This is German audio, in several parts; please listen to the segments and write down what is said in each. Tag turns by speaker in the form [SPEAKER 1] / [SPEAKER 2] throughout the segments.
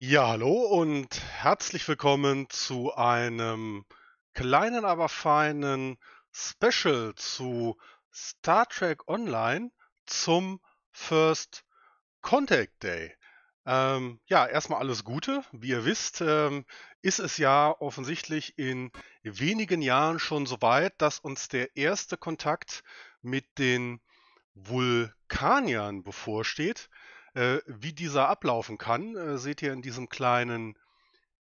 [SPEAKER 1] Ja, hallo und herzlich willkommen zu einem kleinen, aber feinen Special zu Star Trek Online zum First Contact Day. Ähm, ja, erstmal alles Gute. Wie ihr wisst, ähm, ist es ja offensichtlich in wenigen Jahren schon so weit, dass uns der erste Kontakt mit den Vulkaniern bevorsteht. Äh, wie dieser ablaufen kann, äh, seht ihr in diesem kleinen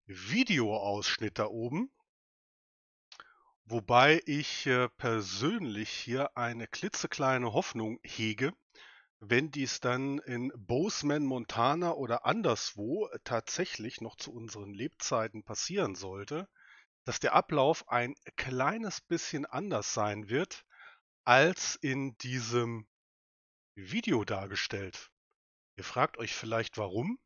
[SPEAKER 1] Videoausschnitt da oben. Wobei ich äh, persönlich hier eine klitzekleine Hoffnung hege, wenn dies dann in Bozeman, Montana oder anderswo tatsächlich noch zu unseren Lebzeiten passieren sollte, dass der Ablauf ein kleines bisschen anders sein wird als in diesem Video dargestellt. Ihr fragt euch vielleicht warum.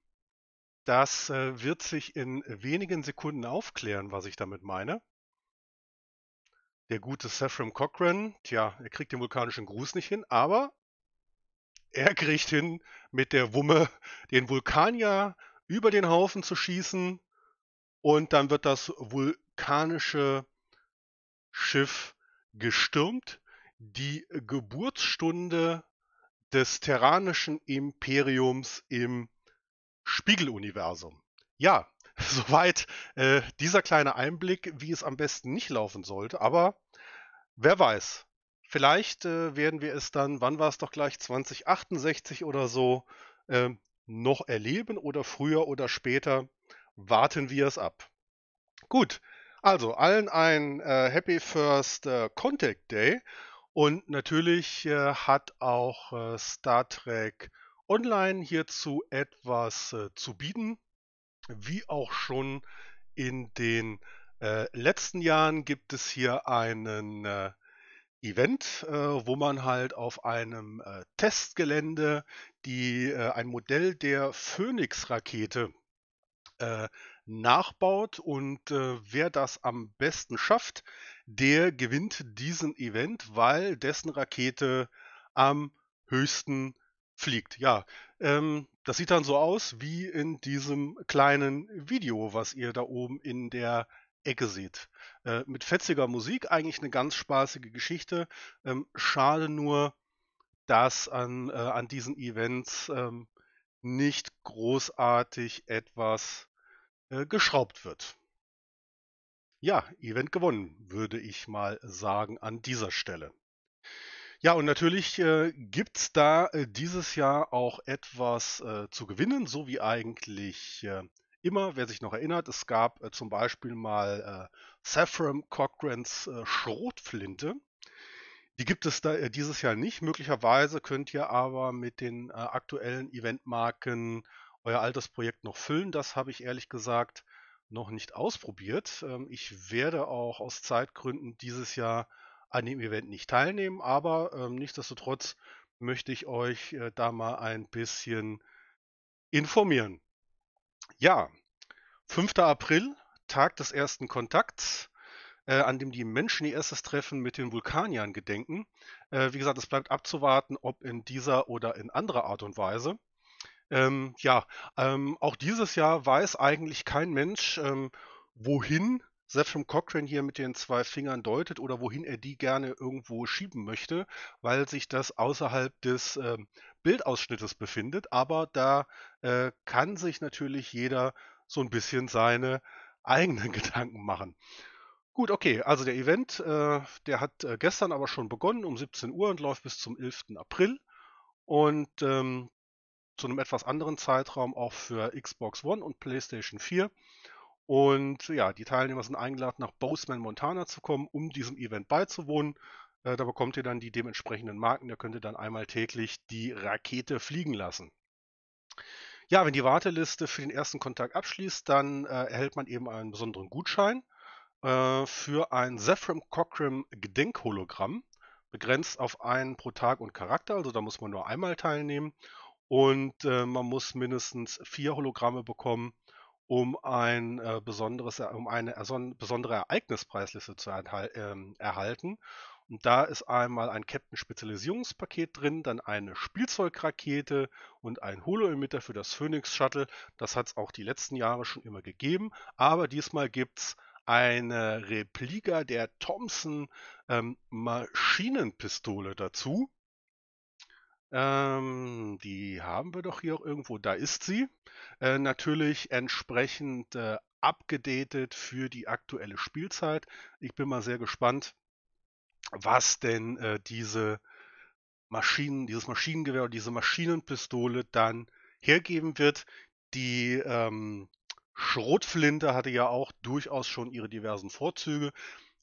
[SPEAKER 1] Das äh, wird sich in wenigen Sekunden aufklären, was ich damit meine. Der gute Sephram Cochran, tja, er kriegt den vulkanischen Gruß nicht hin, aber er kriegt hin, mit der Wumme den Vulkanier über den Haufen zu schießen und dann wird das vulkanische Schiff gestürmt. Die Geburtsstunde des terranischen Imperiums im Spiegeluniversum. Ja, soweit äh, dieser kleine Einblick, wie es am besten nicht laufen sollte. Aber wer weiß, vielleicht äh, werden wir es dann, wann war es doch gleich, 2068 oder so, äh, noch erleben oder früher oder später. Warten wir es ab. Gut, also allen ein äh, Happy First äh, Contact Day und natürlich äh, hat auch äh, Star Trek Online hierzu etwas äh, zu bieten. Wie auch schon in den letzten Jahren gibt es hier einen Event, wo man halt auf einem Testgelände die, ein Modell der Phoenix-Rakete nachbaut. Und äh, wer das am besten schafft, der gewinnt diesen Event, weil dessen Rakete am höchsten fliegt. Ja, ähm, das sieht dann so aus wie in diesem kleinen Video, was ihr da oben in der Ecke seht. Äh, mit fetziger Musik, eigentlich eine ganz spaßige Geschichte. Ähm, schade nur, dass an, äh, an diesen Events ähm, nicht großartig etwas äh, geschraubt wird. Ja, Event gewonnen, würde ich mal sagen an dieser Stelle. Ja, und natürlich äh, gibt es da äh, dieses Jahr auch etwas äh, zu gewinnen, so wie eigentlich äh, immer, wer sich noch erinnert. Es gab äh, zum Beispiel mal äh, Saffron Cochrans Schrotflinte. Die gibt es da dieses Jahr nicht. Möglicherweise könnt ihr aber mit den aktuellen Eventmarken euer altes Projekt noch füllen. Das habe ich ehrlich gesagt noch nicht ausprobiert. Ähm, ich werde auch aus Zeitgründen dieses Jahr an dem Event nicht teilnehmen, aber ähm, nichtsdestotrotz möchte ich euch äh, da mal ein bisschen informieren. Ja, 5. April, Tag des ersten Kontakts, äh, an dem die Menschen ihr erstes Treffen mit den Vulkaniern gedenken. Äh, wie gesagt, es bleibt abzuwarten, ob in dieser oder in anderer Art und Weise. Ähm, ja, ähm, auch dieses Jahr weiß eigentlich kein Mensch, ähm, wohin Zephram Cochrane hier mit den zwei Fingern deutet oder wohin er die gerne irgendwo schieben möchte, weil sich das außerhalb des ähm, Bildausschnittes befindet. Aber da äh, kann sich natürlich jeder so ein bisschen seine eigenen Gedanken machen. Gut, okay, also der Event, äh, der hat äh, gestern aber schon begonnen um 17 Uhr und läuft bis zum 11. April. Und ähm, zu einem etwas anderen Zeitraum auch für Xbox One und PlayStation 4. Und ja, die Teilnehmer sind eingeladen, nach Bozeman, Montana zu kommen, um diesem Event beizuwohnen. Äh, da bekommt ihr dann die dementsprechenden Marken. Da könnt ihr dann einmal täglich die Rakete fliegen lassen. Ja, wenn die Warteliste für den ersten Kontakt abschließt, dann äh, erhält man eben einen besonderen Gutschein äh, für ein Zephram Cochram Gedenkhologramm, begrenzt auf einen pro Tag und Charakter, also da muss man nur einmal teilnehmen. Und äh, man muss mindestens vier Hologramme bekommen, um ein äh, besonderes, äh, um eine besondere Ereignispreisliste zu ähm, erhalten. Und da ist einmal ein Captain-Spezialisierungspaket drin, dann eine Spielzeugrakete und ein Holo-Emitter für das Phoenix Shuttle. Das hat es auch die letzten Jahre schon immer gegeben. Aber diesmal gibt es eine Replika der Thompson ähm, Maschinenpistole dazu. Ähm, die haben wir doch hier auch irgendwo. Da ist sie. Äh, natürlich entsprechend äh, abgedatet für die aktuelle Spielzeit. Ich bin mal sehr gespannt, was denn äh, diese Maschinen, dieses Maschinengewehr oder diese Maschinenpistole dann hergeben wird. Die ähm, Schrotflinte hatte ja auch durchaus schon ihre diversen Vorzüge.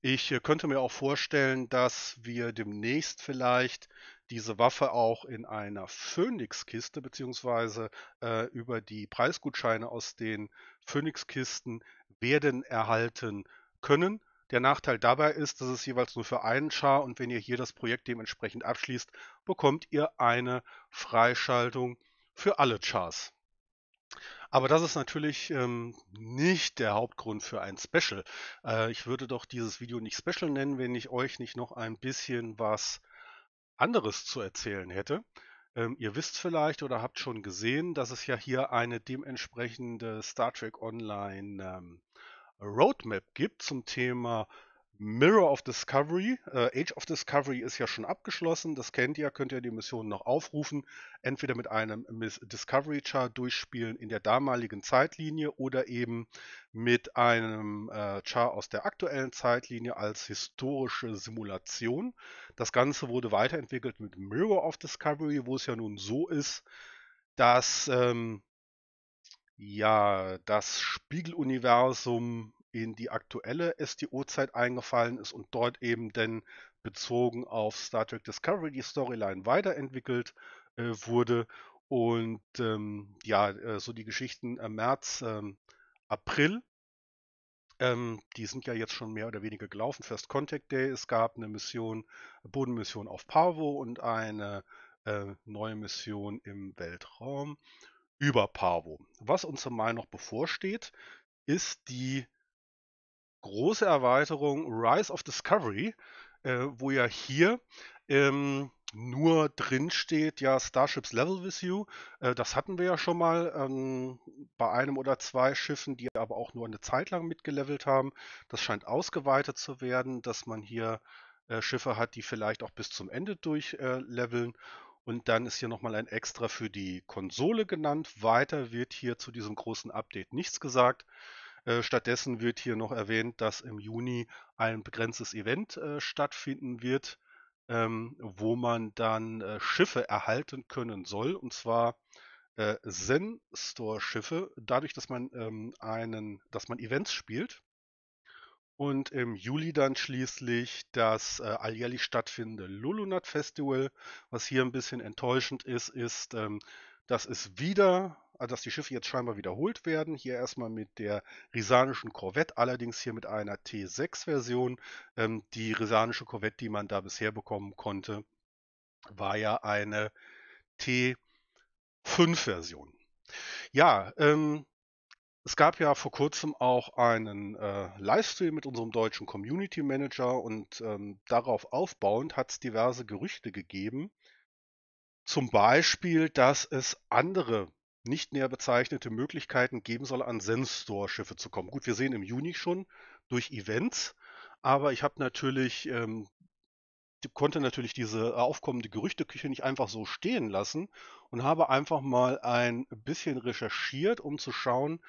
[SPEAKER 1] Ich äh, könnte mir auch vorstellen, dass wir demnächst vielleicht diese Waffe auch in einer Phoenix-Kiste beziehungsweise äh, über die Preisgutscheine aus den Phoenix-Kisten werden erhalten können. Der Nachteil dabei ist, dass es jeweils nur für einen Char und wenn ihr hier das Projekt dementsprechend abschließt, bekommt ihr eine Freischaltung für alle Chars. Aber das ist natürlich ähm, nicht der Hauptgrund für ein Special. Äh, ich würde doch dieses Video nicht Special nennen, wenn ich euch nicht noch ein bisschen was anderes zu erzählen hätte. Ähm, ihr wisst vielleicht oder habt schon gesehen, dass es ja hier eine dementsprechende Star Trek Online ähm, Roadmap gibt zum Thema Mirror of Discovery. Äh, Age of Discovery ist ja schon abgeschlossen, das kennt ihr, könnt ihr die Mission noch aufrufen. Entweder mit einem Miss Discovery Char durchspielen in der damaligen Zeitlinie oder eben mit einem äh, Char aus der aktuellen Zeitlinie als historische Simulation. Das Ganze wurde weiterentwickelt mit Mirror of Discovery, wo es ja nun so ist, dass ähm, ja das Spiegeluniversum in die aktuelle sdo zeit eingefallen ist und dort eben dann bezogen auf Star Trek Discovery die Storyline weiterentwickelt äh, wurde. Und ähm, ja, äh, so die Geschichten äh, März, ähm, April, ähm, die sind ja jetzt schon mehr oder weniger gelaufen. First Contact Day, es gab eine Mission, Bodenmission auf Parvo und eine äh, neue Mission im Weltraum über Parvo. Was uns im Mai noch bevorsteht, ist die große Erweiterung Rise of Discovery, äh, wo ja hier ähm, nur drin steht, ja, Starships Level with You. Äh, das hatten wir ja schon mal ähm, bei einem oder zwei Schiffen, die aber auch nur eine Zeit lang mitgelevelt haben. Das scheint ausgeweitet zu werden, dass man hier äh, Schiffe hat, die vielleicht auch bis zum Ende durchleveln. Äh, Und dann ist hier nochmal ein Extra für die Konsole genannt. Weiter wird hier zu diesem großen Update nichts gesagt. Äh, stattdessen wird hier noch erwähnt, dass im Juni ein begrenztes Event äh, stattfinden wird, ähm, wo man dann äh, Schiffe erhalten können soll, und zwar äh, Zen-Store-Schiffe, dadurch, dass man ähm, einen, dass man Events spielt. Und im Juli dann schließlich das äh, alljährlich stattfindende Lulunat Festival. Was hier ein bisschen enttäuschend ist, ist, ähm, dass es wieder also, dass die Schiffe jetzt scheinbar wiederholt werden. Hier erstmal mit der risanischen Korvette, allerdings hier mit einer T6-Version. Ähm, die risanische Korvette, die man da bisher bekommen konnte, war ja eine T5-Version. Ja, ähm, es gab ja vor kurzem auch einen äh, Livestream mit unserem deutschen Community Manager und ähm, darauf aufbauend hat es diverse Gerüchte gegeben. Zum Beispiel, dass es andere nicht näher bezeichnete Möglichkeiten geben soll, an Sensor-Schiffe zu kommen. Gut, wir sehen im Juni schon durch Events, aber ich habe natürlich ähm, konnte natürlich diese äh, aufkommende Gerüchteküche nicht einfach so stehen lassen und habe einfach mal ein bisschen recherchiert, um zu schauen,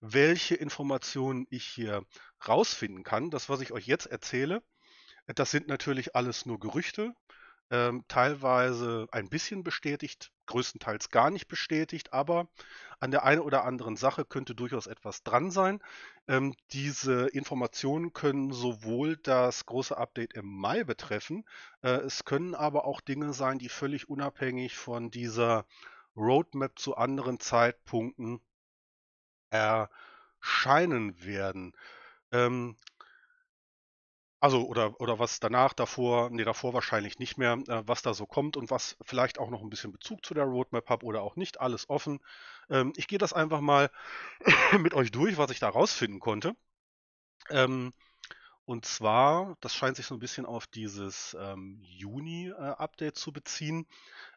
[SPEAKER 1] welche Informationen ich hier rausfinden kann. Das, was ich euch jetzt erzähle, das sind natürlich alles nur Gerüchte, ähm, teilweise ein bisschen bestätigt, größtenteils gar nicht bestätigt, aber an der einen oder anderen Sache könnte durchaus etwas dran sein. Ähm, diese Informationen können sowohl das große Update im Mai betreffen, äh, es können aber auch Dinge sein, die völlig unabhängig von dieser Roadmap zu anderen Zeitpunkten erscheinen werden. Ähm, also oder oder was danach, davor nee, davor wahrscheinlich nicht mehr, äh, was da so kommt und was vielleicht auch noch ein bisschen Bezug zu der Roadmap hat oder auch nicht, alles offen. Ähm, ich gehe das einfach mal mit euch durch, was ich da rausfinden konnte. Ähm, und zwar, das scheint sich so ein bisschen auf dieses, ähm, Juni, äh, Update zu beziehen.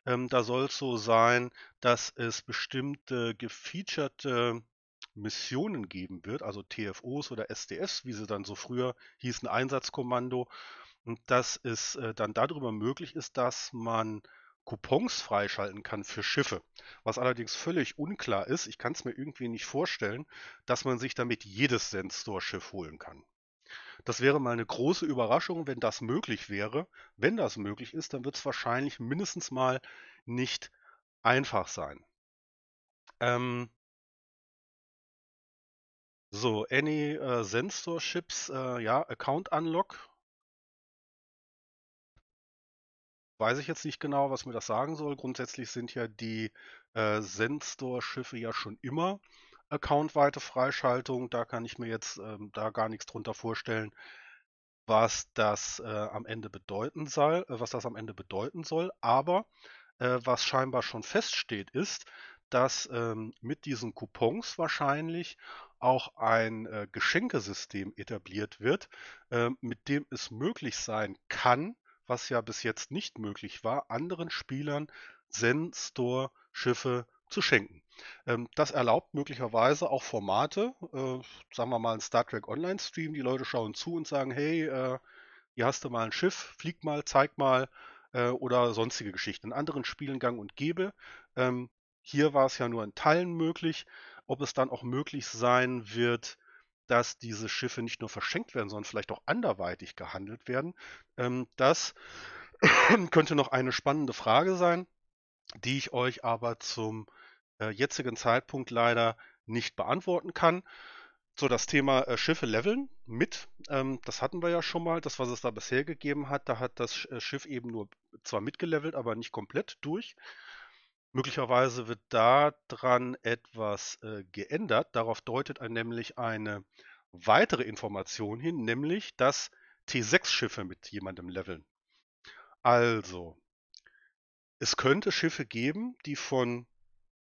[SPEAKER 1] Ähm, da es so sein, dass es bestimmte gefeaturete äh, Missionen geben wird, also TFOs oder SDS, wie sie dann so früher hießen, Einsatzkommando, und dass es äh, dann darüber möglich ist, dass man Coupons freischalten kann für Schiffe. Was allerdings völlig unklar ist, ich kann es mir irgendwie nicht vorstellen, dass man sich damit jedes Sensor-Schiff holen kann. Das wäre mal eine große Überraschung, wenn das möglich wäre. Wenn das möglich ist, dann wird es wahrscheinlich mindestens mal nicht einfach sein. Ähm, so, any äh, Sensorships, äh, ja, Account Unlock. Weiß ich jetzt nicht genau, was mir das sagen soll. Grundsätzlich sind ja die äh, Sensor-Schiffe ja schon immer accountweite Freischaltung. Da kann ich mir jetzt ähm, da gar nichts drunter vorstellen, was das äh, am Ende bedeuten soll, äh, was das am Ende bedeuten soll. Aber äh, was scheinbar schon feststeht, ist, dass ähm, mit diesen Coupons wahrscheinlich auch ein äh, Geschenkesystem etabliert wird, äh, mit dem es möglich sein kann, was ja bis jetzt nicht möglich war, anderen Spielern Zen-Store-Schiffe zu schenken. Ähm, das erlaubt möglicherweise auch Formate, äh, sagen wir mal ein Star Trek Online-Stream, die Leute schauen zu und sagen, hey, äh, hier hast du mal ein Schiff, flieg mal, zeig mal äh, oder sonstige Geschichten. In anderen Spielen gang und gäbe. Ähm, hier war es ja nur in Teilen möglich ob es dann auch möglich sein wird, dass diese Schiffe nicht nur verschenkt werden, sondern vielleicht auch anderweitig gehandelt werden. Ähm, das könnte noch eine spannende Frage sein, die ich euch aber zum äh, jetzigen Zeitpunkt leider nicht beantworten kann. So, das Thema äh, Schiffe leveln mit, ähm, das hatten wir ja schon mal. Das, was es da bisher gegeben hat, da hat das äh, Schiff eben nur zwar mitgelevelt, aber nicht komplett durch. Möglicherweise wird daran etwas äh, geändert. Darauf deutet ein, nämlich eine weitere Information hin, nämlich dass T6-Schiffe mit jemandem leveln. Also, es könnte Schiffe geben, die von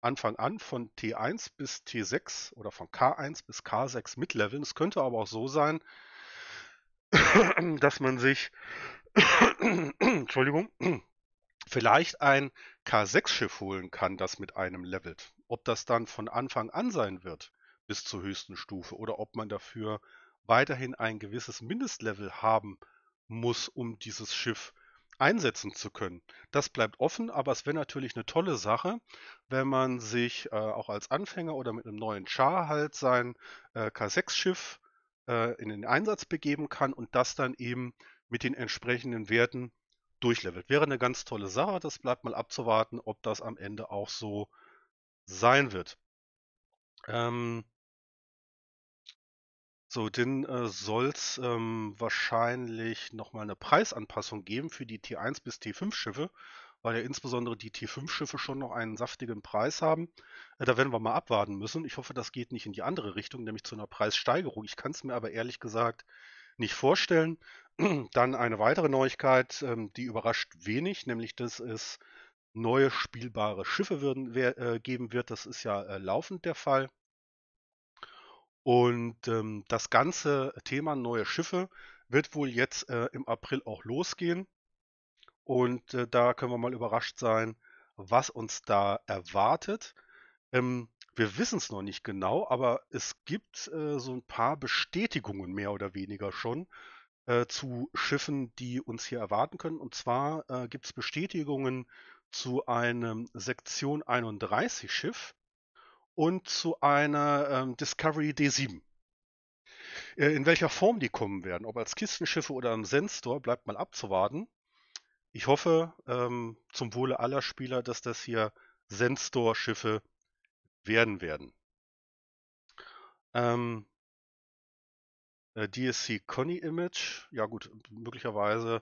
[SPEAKER 1] Anfang an von T1 bis T6 oder von K1 bis K6 mitleveln. Es könnte aber auch so sein, dass man sich Entschuldigung, vielleicht ein K6-Schiff holen kann, das mit einem levelt. Ob das dann von Anfang an sein wird bis zur höchsten Stufe oder ob man dafür weiterhin ein gewisses Mindestlevel haben muss, um dieses Schiff einsetzen zu können. Das bleibt offen, aber es wäre natürlich eine tolle Sache, wenn man sich äh, auch als Anfänger oder mit einem neuen Char halt sein äh, K6-Schiff äh, in den Einsatz begeben kann und das dann eben mit den entsprechenden Werten durchlevelt. Wäre eine ganz tolle Sache. Das bleibt mal abzuwarten, ob das am Ende auch so sein wird. Ähm, so, dann äh, soll es ähm, wahrscheinlich nochmal eine Preisanpassung geben für die T1 bis T5 Schiffe, weil ja insbesondere die T5 Schiffe schon noch einen saftigen Preis haben. Äh, da werden wir mal abwarten müssen. Ich hoffe, das geht nicht in die andere Richtung, nämlich zu einer Preissteigerung. Ich kann es mir aber ehrlich gesagt nicht vorstellen. Dann eine weitere Neuigkeit, ähm, die überrascht wenig, nämlich dass es neue spielbare Schiffe würden, äh, geben wird. Das ist ja äh, laufend der Fall. Und ähm, das ganze Thema neue Schiffe wird wohl jetzt äh, im April auch losgehen. Und äh, da können wir mal überrascht sein, was uns da erwartet. Ähm, wir wissen es noch nicht genau, aber es gibt äh, so ein paar Bestätigungen mehr oder weniger schon äh, zu Schiffen, die uns hier erwarten können. Und zwar äh, gibt es Bestätigungen zu einem Sektion 31 Schiff und zu einer ähm, äh, Discovery D7. in welcher Form die kommen werden, ob als Kistenschiffe oder im Sensor, bleibt mal abzuwarten. Ich hoffe ähm, zum Wohle aller Spieler, dass das hier Sensor-Schiffe werden werden. Ähm, äh, DSC Conny Image, ja gut, möglicherweise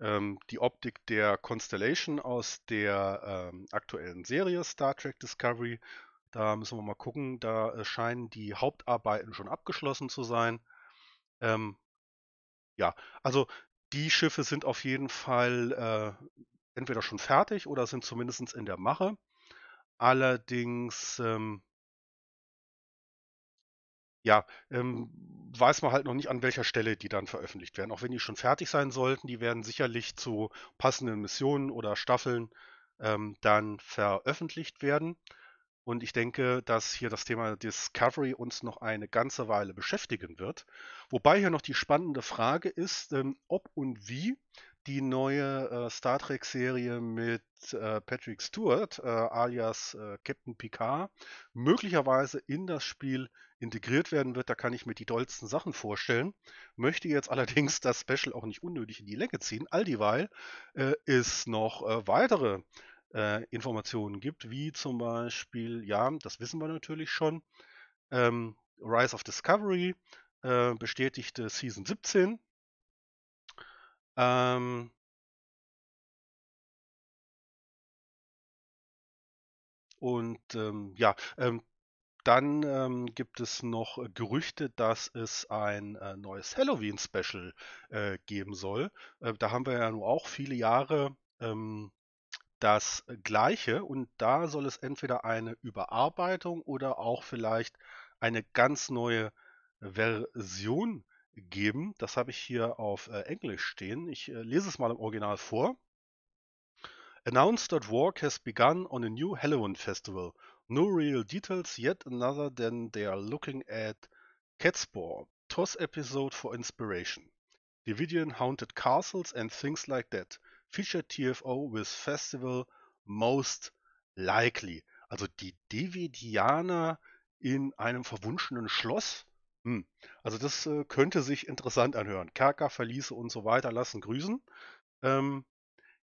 [SPEAKER 1] ähm, die Optik der Constellation aus der ähm, aktuellen Serie Star Trek Discovery. Da müssen wir mal gucken, da äh, scheinen die Hauptarbeiten schon abgeschlossen zu sein. Ähm, ja, also die Schiffe sind auf jeden Fall äh, entweder schon fertig oder sind zumindest in der Mache. Allerdings ähm, ja, ähm, weiß man halt noch nicht, an welcher Stelle die dann veröffentlicht werden. Auch wenn die schon fertig sein sollten, die werden sicherlich zu passenden Missionen oder Staffeln ähm, dann veröffentlicht werden. Und ich denke, dass hier das Thema Discovery uns noch eine ganze Weile beschäftigen wird. Wobei hier noch die spannende Frage ist, ähm, ob und wie die neue äh, Star Trek-Serie mit äh, Patrick Stewart, äh, alias äh, Captain Picard, möglicherweise in das Spiel integriert werden wird. Da kann ich mir die dollsten Sachen vorstellen. Möchte jetzt allerdings das Special auch nicht unnötig in die Länge ziehen. All dieweil äh, es noch äh, weitere Informationen gibt, wie zum Beispiel, ja, das wissen wir natürlich schon, ähm, Rise of Discovery, bestätigte Season 17 ähm, und ähm, ja, ähm, dann ähm, gibt es noch Gerüchte, dass es ein äh, neues Halloween-Special äh, geben soll. Äh, da haben wir ja nun auch viele Jahre ähm, das Gleiche und da soll es entweder eine Überarbeitung oder auch vielleicht eine ganz neue Version geben geben. Das habe ich hier auf äh, Englisch stehen. Ich äh, lese es mal im Original vor. Announced that work has begun on a new Halloween festival. No real details yet another than they are looking at Catspaw, Toss episode for inspiration. Davidian haunted castles and things like that. Featured TFO with festival most likely. Also die Dividianer in einem verwunschenen Schloss hm. Also das äh, könnte sich interessant anhören. Kerker, Verließe und so weiter lassen grüßen. Ähm,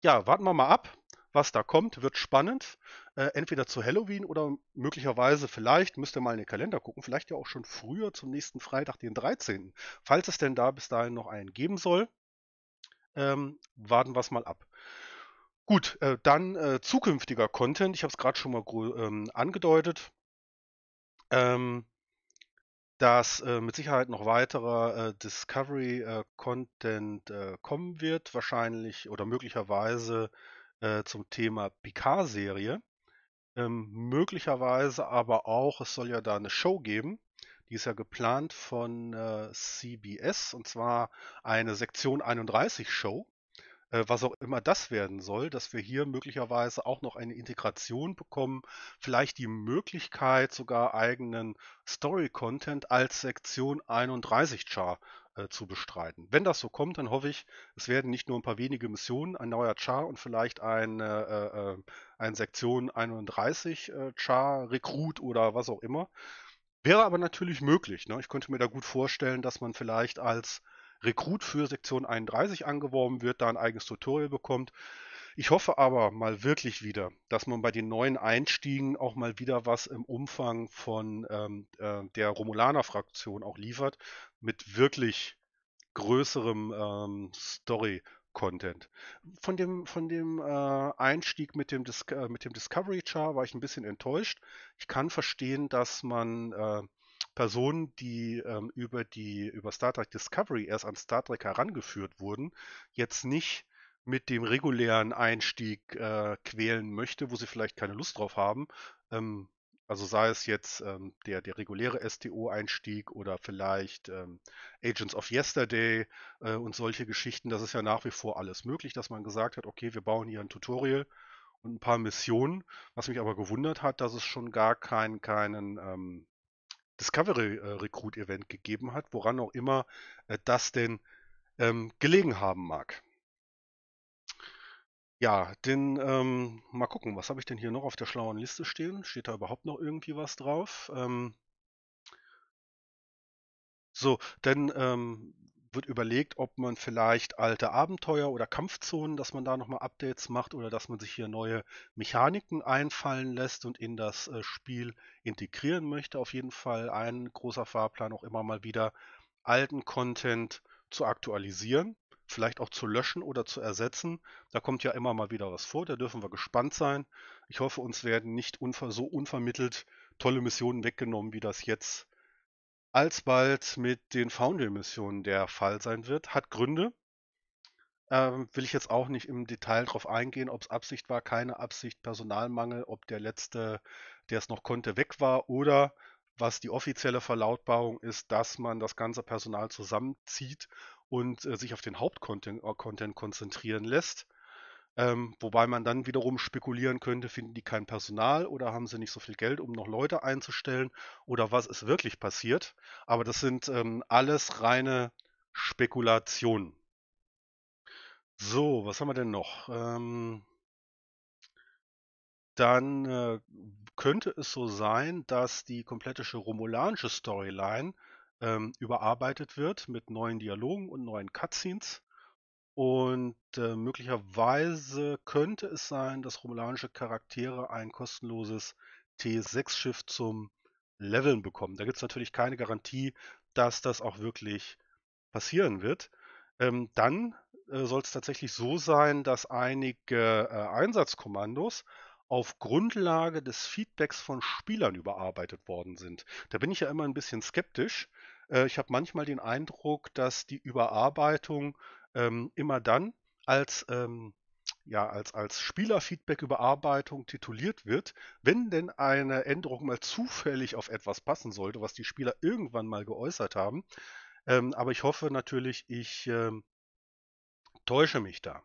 [SPEAKER 1] ja, warten wir mal ab, was da kommt. Wird spannend. Äh, entweder zu Halloween oder möglicherweise vielleicht, müsst ihr mal in den Kalender gucken, vielleicht ja auch schon früher zum nächsten Freitag, den 13. Falls es denn da bis dahin noch einen geben soll, ähm, warten wir es mal ab. Gut, äh, dann äh, zukünftiger Content. Ich habe es gerade schon mal ähm, angedeutet. Ähm, dass äh, mit Sicherheit noch weiterer äh, Discovery-Content äh, äh, kommen wird, wahrscheinlich oder möglicherweise äh, zum Thema Picard-Serie. Ähm, möglicherweise aber auch, es soll ja da eine Show geben, die ist ja geplant von äh, CBS und zwar eine Sektion 31 Show. Äh, was auch immer das werden soll, dass wir hier möglicherweise auch noch eine Integration bekommen, vielleicht die Möglichkeit sogar eigenen Story-Content als Sektion 31-Char äh, zu bestreiten. Wenn das so kommt, dann hoffe ich, es werden nicht nur ein paar wenige Missionen, ein neuer Char und vielleicht ein, äh, äh, ein Sektion 31 Char, Rekrut oder was auch immer. Wäre aber natürlich möglich. Ne? Ich könnte mir da gut vorstellen, dass man vielleicht als Rekrut für Sektion 31 angeworben wird, da ein eigenes Tutorial bekommt. Ich hoffe aber mal wirklich wieder, dass man bei den neuen Einstiegen auch mal wieder was im Umfang von ähm, äh, der Romulaner-Fraktion auch liefert, mit wirklich größerem ähm, Story. Content. Von dem, von dem äh, Einstieg mit dem, Dis äh, mit dem Discovery Char war ich ein bisschen enttäuscht. Ich kann verstehen, dass man äh, Personen, die ähm, über die über Star Trek Discovery erst an Star Trek herangeführt wurden, jetzt nicht mit dem regulären Einstieg äh, quälen möchte, wo sie vielleicht keine Lust drauf haben. Ähm, also sei es jetzt ähm, der, der reguläre STO-Einstieg oder vielleicht ähm, Agents of Yesterday äh, und solche Geschichten. Das ist ja nach wie vor alles möglich, dass man gesagt hat, okay, wir bauen hier ein Tutorial und ein paar Missionen. Was mich aber gewundert hat, dass es schon gar kein, keinen, ähm, Discovery äh, Recruit Event gegeben hat, woran auch immer äh, das denn ähm, gelegen haben mag. Ja, den, ähm, mal gucken, was habe ich denn hier noch auf der schlauen Liste stehen? Steht da überhaupt noch irgendwie was drauf? Ähm, so, denn ähm, wird überlegt, ob man vielleicht alte Abenteuer oder Kampfzonen, dass man da nochmal Updates macht oder dass man sich hier neue Mechaniken einfallen lässt und in das äh, Spiel integrieren möchte. Auf jeden Fall ein großer Fahrplan, auch immer mal wieder alten Content zu aktualisieren, vielleicht auch zu löschen oder zu ersetzen. Da kommt ja immer mal wieder was vor, da dürfen wir gespannt sein. Ich hoffe, uns werden nicht unver so unvermittelt tolle Missionen weggenommen, wie das jetzt alsbald mit den Foundry-Missionen der Fall sein wird. Hat Gründe. Ähm, will ich jetzt auch nicht im Detail darauf eingehen, ob es Absicht war, keine Absicht, Personalmangel, ob der letzte, der es noch konnte, weg war oder was die offizielle Verlautbarung ist, dass man das ganze Personal zusammenzieht und äh, sich auf den Hauptcontent äh, konzentrieren lässt. Ähm, wobei man dann wiederum spekulieren könnte, finden die kein Personal oder haben sie nicht so viel Geld, um noch Leute einzustellen oder was ist wirklich passiert. Aber das sind ähm, alles reine Spekulationen. So, was haben wir denn noch? Ähm, dann äh, könnte es so sein, dass die komplette romulanische Storyline ähm, überarbeitet wird mit neuen Dialogen und neuen Cutscenes und äh, möglicherweise könnte es sein, dass romulanische Charaktere ein kostenloses T6-Schiff zum Leveln bekommen. Da gibt es natürlich keine Garantie, dass das auch wirklich passieren wird. Ähm, dann äh, soll es tatsächlich so sein, dass einige äh, Einsatzkommandos auf Grundlage des Feedbacks von Spielern überarbeitet worden sind. Da bin ich ja immer ein bisschen skeptisch. Äh, ich habe manchmal den Eindruck, dass die Überarbeitung ähm, immer dann als, ähm, ja, als, als Spielerfeedback-Überarbeitung tituliert wird, wenn denn eine Änderung mal zufällig auf etwas passen sollte, was die Spieler irgendwann mal geäußert haben. Ähm, aber ich hoffe natürlich, ich ähm, täusche mich da.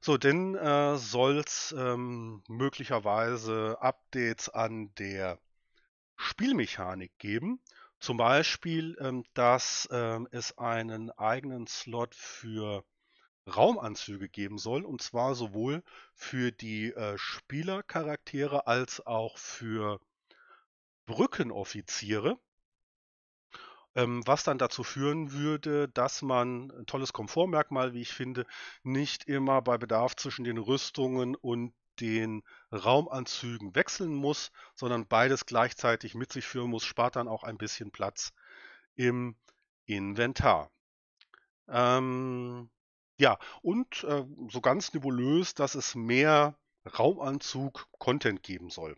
[SPEAKER 1] So, denn äh, soll es ähm, möglicherweise Updates an der Spielmechanik geben. Zum Beispiel, ähm, dass ähm, es einen eigenen Slot für Raumanzüge geben soll, und zwar sowohl für die äh, Spielercharaktere als auch für Brückenoffiziere, ähm, was dann dazu führen würde, dass man, ein äh, tolles Komfortmerkmal, wie ich finde, nicht immer bei Bedarf zwischen den Rüstungen und den Raumanzügen wechseln muss, sondern beides gleichzeitig mit sich führen muss, spart dann auch ein bisschen Platz im Inventar. Ähm, ja, und äh, so ganz nebulös, dass es mehr Raumanzug-Content geben soll.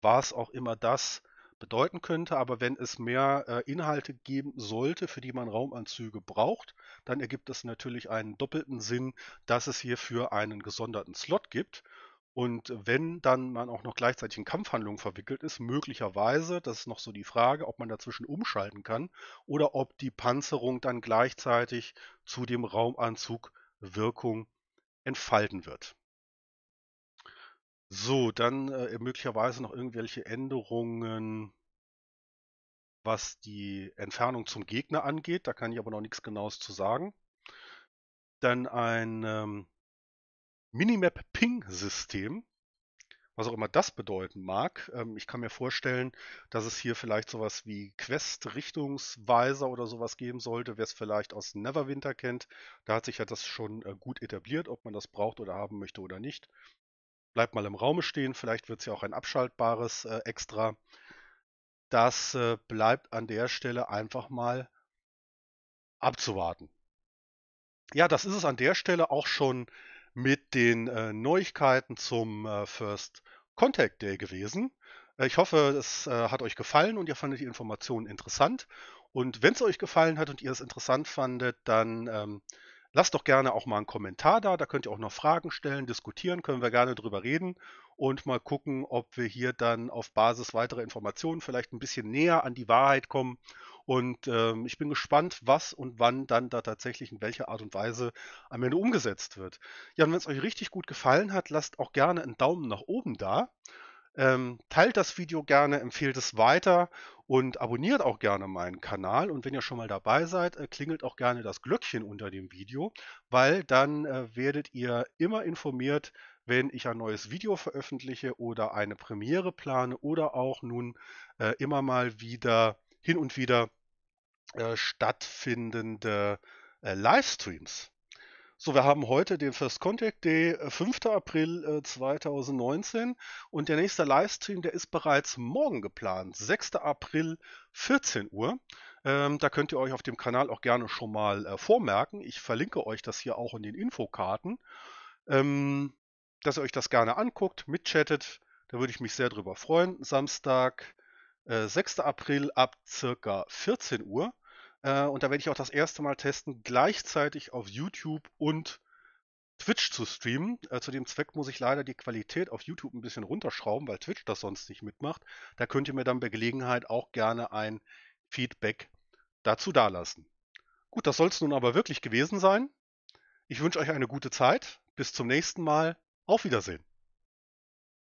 [SPEAKER 1] Was auch immer das bedeuten könnte, aber wenn es mehr äh, Inhalte geben sollte, für die man Raumanzüge braucht, dann ergibt es natürlich einen doppelten Sinn, dass es hierfür einen gesonderten Slot gibt und wenn dann man auch noch gleichzeitig in Kampfhandlungen verwickelt ist, möglicherweise, das ist noch so die Frage, ob man dazwischen umschalten kann oder ob die Panzerung dann gleichzeitig zu dem Raumanzug Wirkung entfalten wird. So, dann äh, möglicherweise noch irgendwelche Änderungen, was die Entfernung zum Gegner angeht. Da kann ich aber noch nichts Genaues zu sagen. Dann ein ähm, Minimap-Ping-System, was auch immer das bedeuten mag. Ähm, ich kann mir vorstellen, dass es hier vielleicht sowas wie Quest-Richtungsweiser oder sowas geben sollte, wer es vielleicht aus Neverwinter kennt. Da hat sich ja das schon äh, gut etabliert, ob man das braucht oder haben möchte oder nicht. Bleibt mal im Raume stehen, vielleicht wird es ja auch ein abschaltbares äh, Extra. Das äh, bleibt an der Stelle einfach mal abzuwarten. Ja, das ist es an der Stelle auch schon mit den äh, Neuigkeiten zum äh, First Contact Day gewesen. Äh, ich hoffe, es äh, hat euch gefallen und ihr fandet die Informationen interessant. Und wenn es euch gefallen hat und ihr es interessant fandet, dann ähm, lasst doch gerne auch mal einen Kommentar da. Da könnt ihr auch noch Fragen stellen, diskutieren, können wir gerne drüber reden und mal gucken, ob wir hier dann auf Basis weiterer Informationen vielleicht ein bisschen näher an die Wahrheit kommen und ähm, ich bin gespannt, was und wann dann da tatsächlich in welcher Art und Weise am Ende umgesetzt wird. Ja, und wenn es euch richtig gut gefallen hat, lasst auch gerne einen Daumen nach oben da. Ähm, teilt das Video gerne, empfehlt es weiter und abonniert auch gerne meinen Kanal. Und wenn ihr schon mal dabei seid, äh, klingelt auch gerne das Glöckchen unter dem Video, weil dann äh, werdet ihr immer informiert, wenn ich ein neues Video veröffentliche oder eine Premiere plane oder auch nun äh, immer mal wieder hin und wieder äh, stattfindende äh, Livestreams. So, wir haben heute den First Contact Day, 5. Äh, April 2019 äh, und der nächste Livestream, der ist bereits morgen geplant, 6. April 14 Uhr. Ähm, da könnt ihr euch auf dem Kanal auch gerne schon mal äh, vormerken. Ich verlinke euch das hier auch in den Infokarten, ähm, dass ihr euch das gerne anguckt, mitchattet. Da würde ich mich sehr drüber freuen. Samstag, 6. Äh, April ab circa 14 Uhr. Äh, und da werde ich auch das erste Mal testen, gleichzeitig auf YouTube und Twitch zu streamen. Äh, zu dem Zweck muss ich leider die Qualität auf YouTube ein bisschen runterschrauben, weil Twitch das sonst nicht mitmacht. Da könnt ihr mir dann bei Gelegenheit auch gerne ein Feedback dazu dalassen. Gut, das soll es nun aber wirklich gewesen sein. Ich wünsche euch eine gute Zeit. Bis zum nächsten Mal. Auf Wiedersehen.